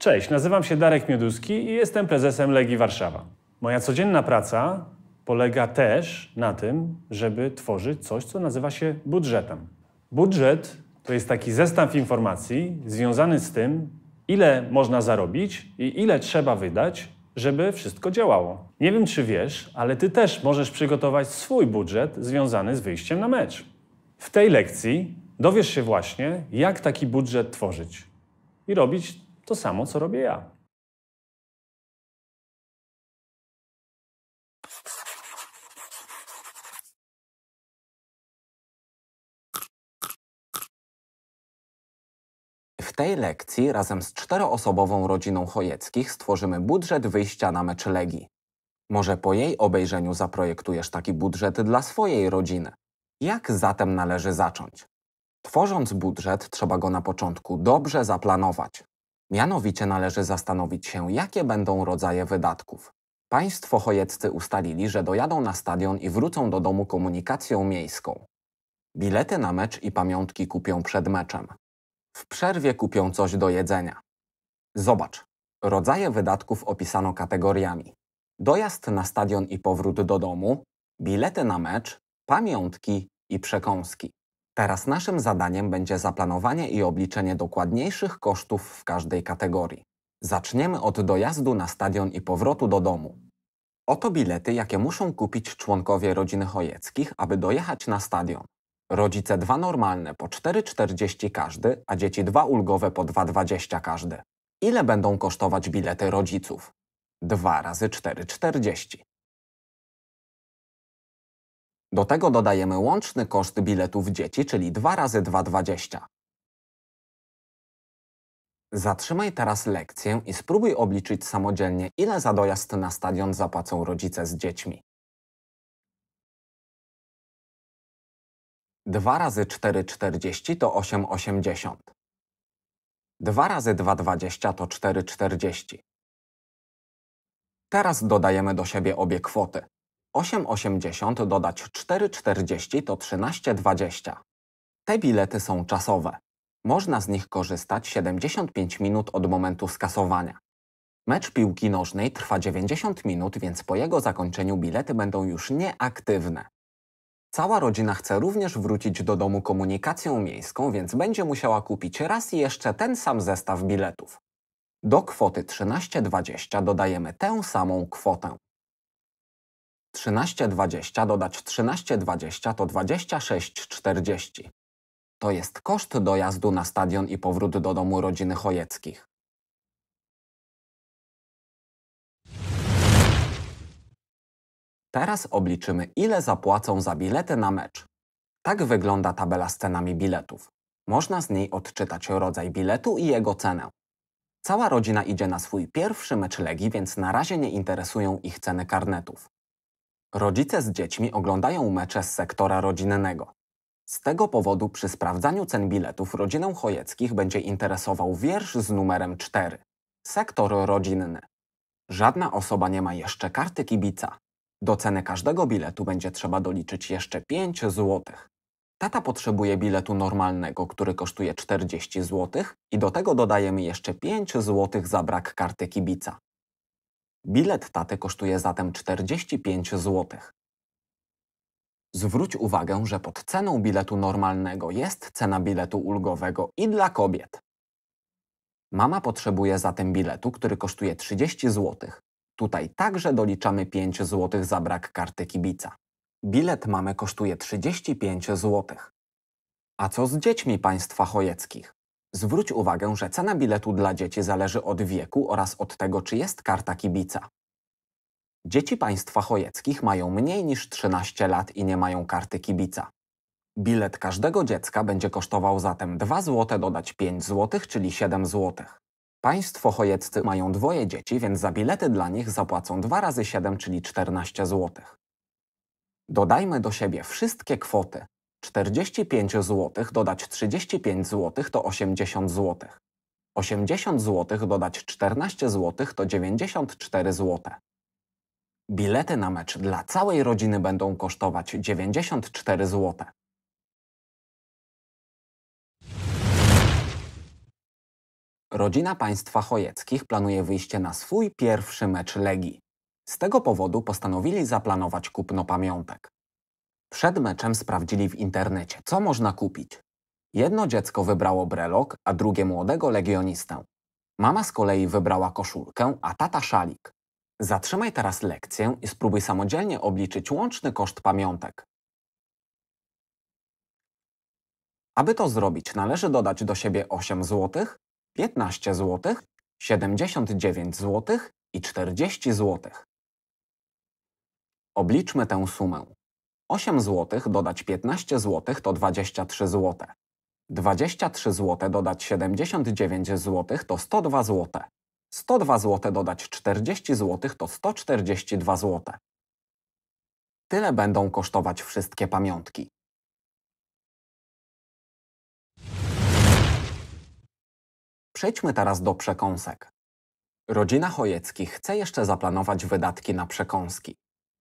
Cześć, nazywam się Darek Mioduski i jestem prezesem Legii Warszawa. Moja codzienna praca polega też na tym, żeby tworzyć coś, co nazywa się budżetem. Budżet to jest taki zestaw informacji związany z tym, ile można zarobić i ile trzeba wydać, żeby wszystko działało. Nie wiem, czy wiesz, ale ty też możesz przygotować swój budżet związany z wyjściem na mecz. W tej lekcji dowiesz się właśnie, jak taki budżet tworzyć i robić to samo, co robię ja. W tej lekcji razem z czteroosobową rodziną Chojeckich stworzymy budżet wyjścia na mecz Legii. Może po jej obejrzeniu zaprojektujesz taki budżet dla swojej rodziny. Jak zatem należy zacząć? Tworząc budżet, trzeba go na początku dobrze zaplanować. Mianowicie należy zastanowić się, jakie będą rodzaje wydatków. Państwo chojeccy ustalili, że dojadą na stadion i wrócą do domu komunikacją miejską. Bilety na mecz i pamiątki kupią przed meczem. W przerwie kupią coś do jedzenia. Zobacz. Rodzaje wydatków opisano kategoriami. Dojazd na stadion i powrót do domu, bilety na mecz, pamiątki i przekąski. Teraz naszym zadaniem będzie zaplanowanie i obliczenie dokładniejszych kosztów w każdej kategorii. Zaczniemy od dojazdu na stadion i powrotu do domu. Oto bilety, jakie muszą kupić członkowie rodziny Chojeckich, aby dojechać na stadion. Rodzice dwa normalne po 4,40 każdy, a dzieci dwa ulgowe po 2,20 każdy. Ile będą kosztować bilety rodziców? 2 razy 4,40. Do tego dodajemy łączny koszt biletów dzieci, czyli 2 razy 2,20. Zatrzymaj teraz lekcję i spróbuj obliczyć samodzielnie, ile za dojazd na stadion zapłacą rodzice z dziećmi. 2 razy 4,40 to 8,80. 2 razy 2,20 to 4,40. Teraz dodajemy do siebie obie kwoty. 8,80 dodać 4,40 to 13,20. Te bilety są czasowe. Można z nich korzystać 75 minut od momentu skasowania. Mecz piłki nożnej trwa 90 minut, więc po jego zakończeniu bilety będą już nieaktywne. Cała rodzina chce również wrócić do domu komunikacją miejską, więc będzie musiała kupić raz jeszcze ten sam zestaw biletów. Do kwoty 13,20 dodajemy tę samą kwotę. 1320 dodać 1320 to 2640. To jest koszt dojazdu na stadion i powrót do domu rodziny Chojeckich. Teraz obliczymy, ile zapłacą za bilety na mecz. Tak wygląda tabela z cenami biletów. Można z niej odczytać rodzaj biletu i jego cenę. Cała rodzina idzie na swój pierwszy mecz Legii, więc na razie nie interesują ich ceny karnetów. Rodzice z dziećmi oglądają mecze z sektora rodzinnego. Z tego powodu przy sprawdzaniu cen biletów rodzinę Chojeckich będzie interesował wiersz z numerem 4. Sektor rodzinny. Żadna osoba nie ma jeszcze karty kibica. Do ceny każdego biletu będzie trzeba doliczyć jeszcze 5 zł. Tata potrzebuje biletu normalnego, który kosztuje 40 zł i do tego dodajemy jeszcze 5 zł za brak karty kibica. Bilet taty kosztuje zatem 45 zł. Zwróć uwagę, że pod ceną biletu normalnego jest cena biletu ulgowego i dla kobiet. Mama potrzebuje zatem biletu, który kosztuje 30 zł. Tutaj także doliczamy 5 zł za brak karty kibica. Bilet mamy kosztuje 35 zł. A co z dziećmi państwa chojeckich? Zwróć uwagę, że cena biletu dla dzieci zależy od wieku oraz od tego, czy jest karta kibica. Dzieci państwa chojeckich mają mniej niż 13 lat i nie mają karty kibica. Bilet każdego dziecka będzie kosztował zatem 2 zł dodać 5 zł, czyli 7 zł. Państwo chojeccy mają dwoje dzieci, więc za bilety dla nich zapłacą 2 razy 7, czyli 14 zł. Dodajmy do siebie wszystkie kwoty, 45 zł dodać 35 zł to 80 zł. 80 zł dodać 14 zł to 94 zł. Bilety na mecz dla całej rodziny będą kosztować 94 zł. Rodzina państwa Chojeckich planuje wyjście na swój pierwszy mecz Legii. Z tego powodu postanowili zaplanować kupno pamiątek. Przed meczem sprawdzili w internecie, co można kupić. Jedno dziecko wybrało brelok, a drugie młodego legionistę. Mama z kolei wybrała koszulkę, a tata szalik. Zatrzymaj teraz lekcję i spróbuj samodzielnie obliczyć łączny koszt pamiątek. Aby to zrobić, należy dodać do siebie 8 zł, 15 zł, 79 zł i 40 zł. Obliczmy tę sumę. 8 zł dodać 15 zł to 23 zł. 23 zł dodać 79 zł to 102 zł. 102 zł dodać 40 zł to 142 zł. Tyle będą kosztować wszystkie pamiątki. Przejdźmy teraz do przekąsek. Rodzina Hojecki chce jeszcze zaplanować wydatki na przekąski.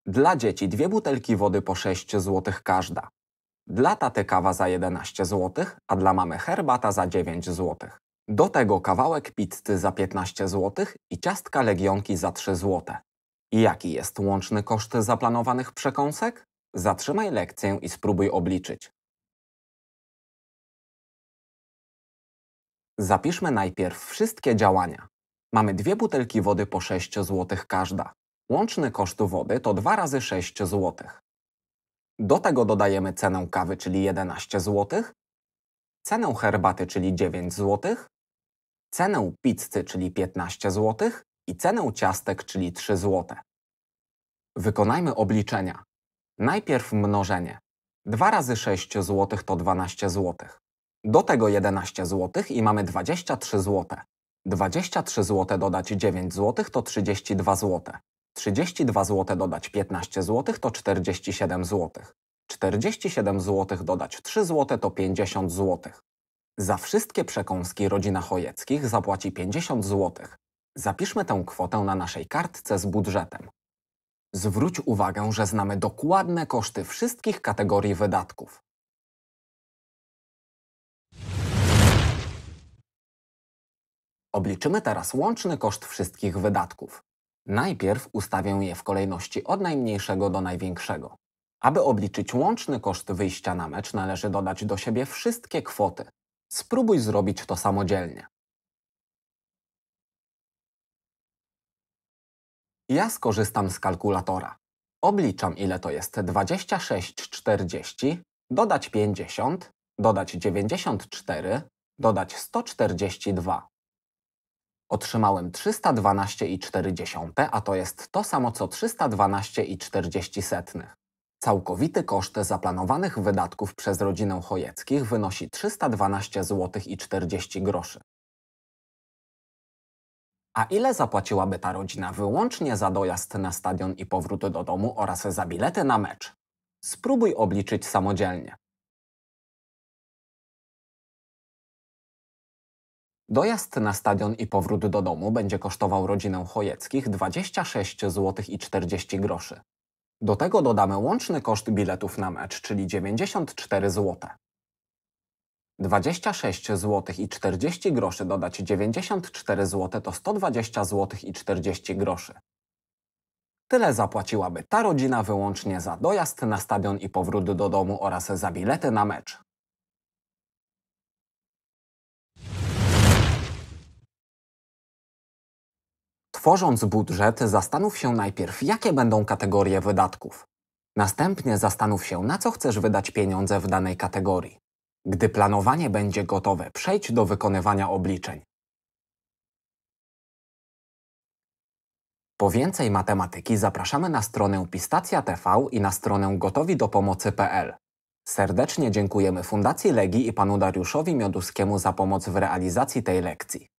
Dla dzieci dwie butelki wody po 6 zł każda. Dla taty kawa za 11 zł, a dla mamy herbata za 9 zł. Do tego kawałek pizzy za 15 zł i ciastka legionki za 3 zł. I jaki jest łączny koszt zaplanowanych przekąsek? Zatrzymaj lekcję i spróbuj obliczyć. Zapiszmy najpierw wszystkie działania. Mamy dwie butelki wody po 6 zł każda. Łączny koszt wody to 2 razy 6 zł. Do tego dodajemy cenę kawy, czyli 11 zł, cenę herbaty, czyli 9 zł, cenę pizzy, czyli 15 zł i cenę ciastek, czyli 3 zł. Wykonajmy obliczenia. Najpierw mnożenie. 2 razy 6 zł to 12 zł. Do tego 11 zł i mamy 23 zł. 23 zł dodać 9 zł to 32 zł. 32 zł dodać 15 zł to 47 zł. 47 zł dodać 3 zł to 50 zł. Za wszystkie przekąski rodzina Chojeckich zapłaci 50 zł. Zapiszmy tę kwotę na naszej kartce z budżetem. Zwróć uwagę, że znamy dokładne koszty wszystkich kategorii wydatków. Obliczymy teraz łączny koszt wszystkich wydatków. Najpierw ustawię je w kolejności od najmniejszego do największego. Aby obliczyć łączny koszt wyjścia na mecz, należy dodać do siebie wszystkie kwoty. Spróbuj zrobić to samodzielnie. Ja skorzystam z kalkulatora. Obliczam ile to jest 26,40, dodać 50, dodać 94, dodać 142. Otrzymałem 312,4, a to jest to samo co 312,40. Całkowity koszt zaplanowanych wydatków przez rodzinę Chojeckich wynosi 312 zł i 40 groszy. A ile zapłaciłaby ta rodzina wyłącznie za dojazd na stadion i powrót do domu oraz za bilety na mecz? Spróbuj obliczyć samodzielnie. Dojazd na stadion i powrót do domu będzie kosztował rodzinę Chojeckich 26 zł i 40 groszy. Do tego dodamy łączny koszt biletów na mecz, czyli 94 zł. 26 zł i 40 groszy dodać 94 zł to 120 zł i 40 groszy. Tyle zapłaciłaby ta rodzina wyłącznie za dojazd na stadion i powrót do domu oraz za bilety na mecz. Tworząc budżet, zastanów się najpierw, jakie będą kategorie wydatków. Następnie zastanów się, na co chcesz wydać pieniądze w danej kategorii. Gdy planowanie będzie gotowe, przejdź do wykonywania obliczeń. Po więcej matematyki zapraszamy na stronę Pistacja TV i na stronę gotowi do pomocy.pl. Serdecznie dziękujemy Fundacji Legii i panu Dariuszowi Mioduskiemu za pomoc w realizacji tej lekcji.